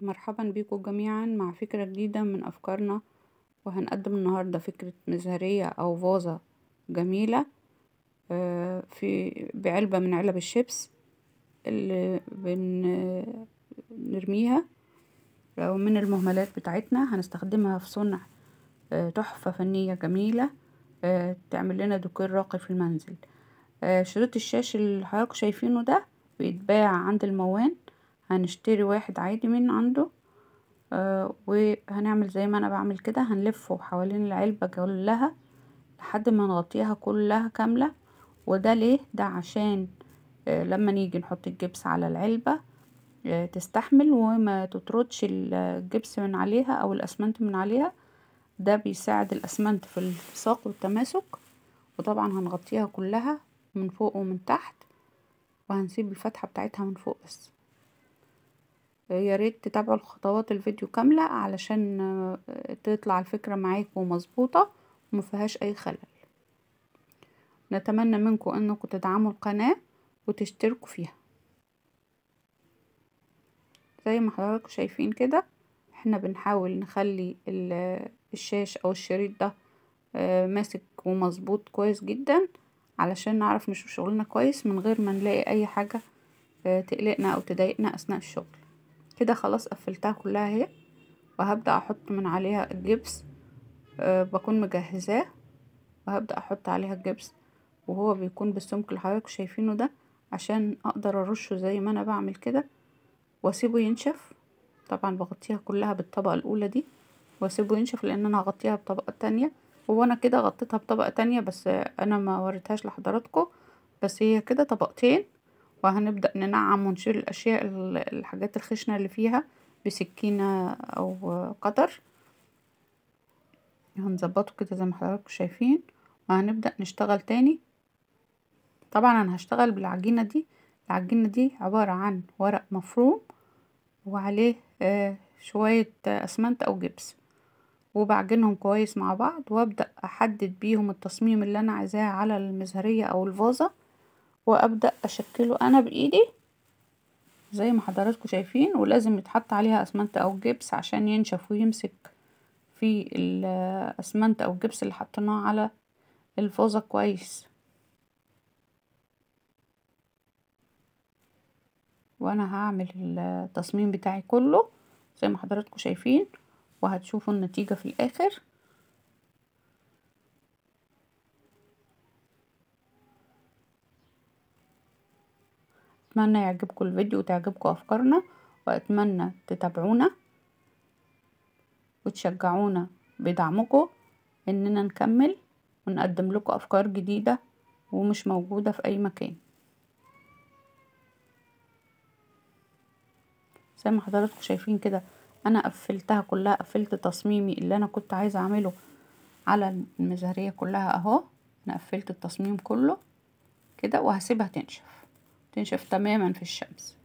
مرحبا بكم جميعا مع فكرة جديدة من أفكارنا وهنقدم النهاردة فكرة مزهرية أو فازة جميلة آه، في بعلبة من علب الشيبس اللي بنرميها أو من المهملات بتاعتنا هنستخدمها في صنع آه، تحفة فنية جميلة آه، تعمل لنا ديكور راقي في المنزل شريط الشاش اللي حضراتكم شايفينه ده بيتباع عند الموان هنشتري واحد عادي من عنده آه وهنعمل زي ما انا بعمل كده هنلفه حوالين العلبة كلها لحد ما نغطيها كلها كاملة وده ليه ده عشان آه لما نيجي نحط الجبس على العلبة آه تستحمل وما تطردش الجبس من عليها او الاسمنت من عليها ده بيساعد الاسمنت في الالتصاق والتماسك وطبعا هنغطيها كلها من فوق ومن تحت وهنسيب الفتحة بتاعتها من فوق بس يا ريت تتابعوا الخطوات الفيديو كاملة علشان آه، تطلع الفكرة معاكم مظبوطة ومفيهاش اي خلل نتمنى منكم انكم تدعموا القناة وتشتركوا فيها زي ما حضراتكم شايفين كده احنا بنحاول نخلي الشاش او الشريط ده آه، ماسك ومظبوط كويس جدا علشان نعرف نشوف شغلنا كويس من غير ما نلاقي اي حاجة آه، تقلقنا او تضايقنا اثناء الشغل كده خلاص قفلتها كلها اهي وهبدأ احط من عليها الجبس أه بكون مجهزاه وهبدأ احط عليها الجبس وهو بيكون بالسمك اللي حضراتكم شايفينه ده عشان اقدر ارشه زي ما انا بعمل كده واسيبه ينشف طبعا بغطيها كلها بالطبقة الاولى دي واسيبه ينشف لان انا هغطيها بطبقة تانية هو انا كده غطيتها بطبقة تانية بس انا ما وريتهاش لحضراتكم بس هي كده طبقتين وهنبدأ ننعم ونشيل الأشياء الحاجات الخشنة اللي فيها بسكينة أو قدر هنظبطه كده زي ما حضراتكم شايفين وهنبدأ نشتغل تاني طبعا أنا هشتغل بالعجينة دي العجينة دي عبارة عن ورق مفروم وعليه آه، شوية أسمنت أو جبس وبعجنهم كويس مع بعض وابدأ أحدد بيهم التصميم اللي أنا عايزاه على المزهرية أو الفازة وابدأ اشكله انا بايدي زي ما حضراتكم شايفين ولازم يتحط عليها اسمنت او جبس عشان ينشف ويمسك في الاسمنت او الجبس اللي حطيناه على الفوزة كويس وانا هعمل التصميم بتاعي كله زي ما حضراتكم شايفين وهتشوفوا النتيجة في الاخر اتمنى يعجبكم الفيديو وتعجبكم افكارنا واتمنى تتابعونا وتشجعونا بدعمكم اننا نكمل ونقدم لكم افكار جديدة ومش موجودة في اي مكان زي ما حضراتكم شايفين كده انا قفلتها كلها قفلت تصميمي اللي انا كنت عايزة اعمله على المزهرية كلها اهو انا قفلت التصميم كله كده وهسيبها تنشف تنشف تماما في الشمس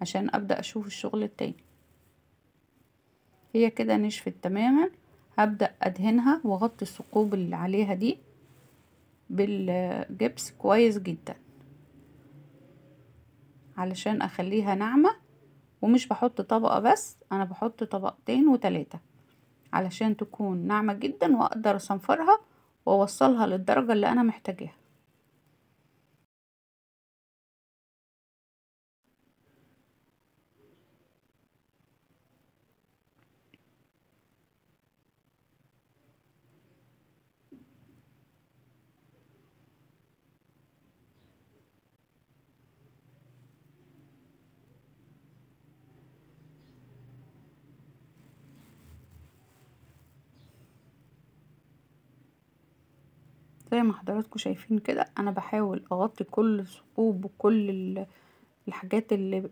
عشان أبدأ أشوف الشغل التاني هي كده نشفت تماما هبدأ أدهنها وأغطي الثقوب اللي عليها دي بالجبس كويس جدا علشان أخليها ناعمة ومش بحط طبقة بس أنا بحط طبقتين وتلاتة علشان تكون ناعمة جدا وأقدر أصنفرها وأوصلها للدرجة اللي أنا محتاجاها زي ما حضراتكم شايفين كده انا بحاول اغطي كل الثقوب وكل الحاجات اللي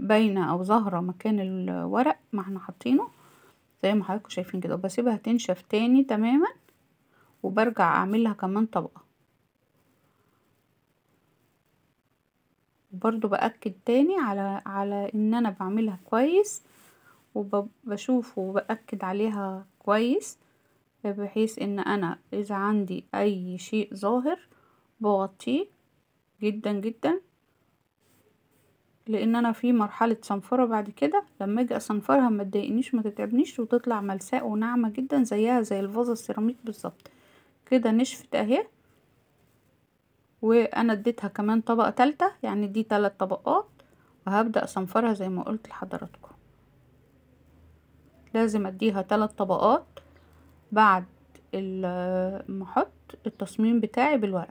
باينه او ظاهره مكان الورق ما احنا حاطينه زي ما حضراتكم شايفين كده وبسيبها تنشف تاني تماما وبرجع اعملها كمان طبقه برضو باكد تاني على على ان انا بعملها كويس وبشوف وباكد عليها كويس بحيث ان انا اذا عندي اي شيء ظاهر بغطيه جدا جدا لان انا في مرحلة صنفرة بعد كده لما اجي اصنفرها ما تضايقنيش ما تتعبنيش وتطلع ملساء وناعمة جدا زيها زي الفازة السيراميك بالظبط كده نشفت اهي وانا اديتها كمان طبقة تالتة يعني دي تلات طبقات وهبدأ اصنفرها زي ما قلت لحضراتكم لازم اديها تلات طبقات بعد ما احط التصميم بتاعي بالورق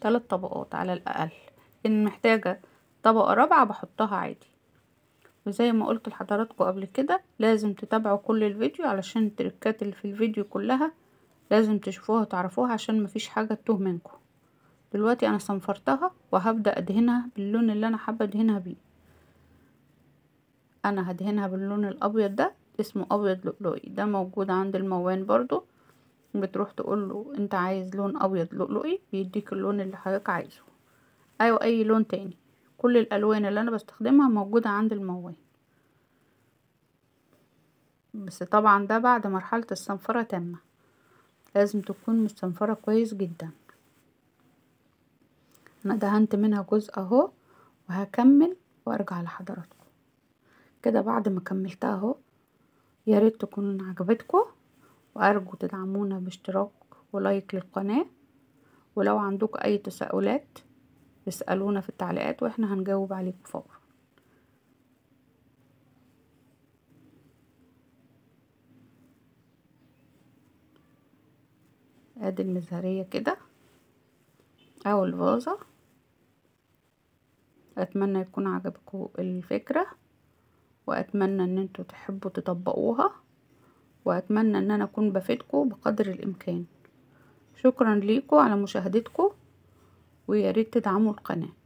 ثلاث طبقات على الاقل ان محتاجه طبقه رابعه بحطها عادي وزي ما قلت لحضراتكم قبل كده لازم تتابعوا كل الفيديو علشان التركات اللي في الفيديو كلها لازم تشوفوها وتعرفوها عشان مفيش حاجه تتوه منكم دلوقتي انا صنفرتها وهبدا ادهنها باللون اللي انا حابه ادهنها بيه انا هدهنها باللون الابيض ده اسمه ابيض لؤلؤي ده موجود عند الموان برضو بتروح تقول له انت عايز لون ابيض لؤلؤي بيديك اللون اللي حضرتك عايزه ايوه اي لون تاني كل الالوان اللي انا بستخدمها موجودة عند الموان بس طبعا ده بعد مرحلة الصنفرة تامة لازم تكون مستنفرة كويس جدا انا دهنت منها جزء اهو وهكمل وارجع لحضراتكم كده بعد ما كملتها اهو يا ريت تكون عجبتكم وأرجو تدعمونا باشتراك ولايك للقناة ولو عندك أي تساؤلات اسألونا في التعليقات وإحنا هنجاوب عليكم فورا ادي المزهرية كده او الفازة اتمنى يكون عجبكم الفكرة واتمنى ان انتوا تحبوا تطبقوها واتمنى ان انا اكون بفيدكم بقدر الامكان شكرا ليكم على مشاهدتكم ويا ريت تدعموا القناه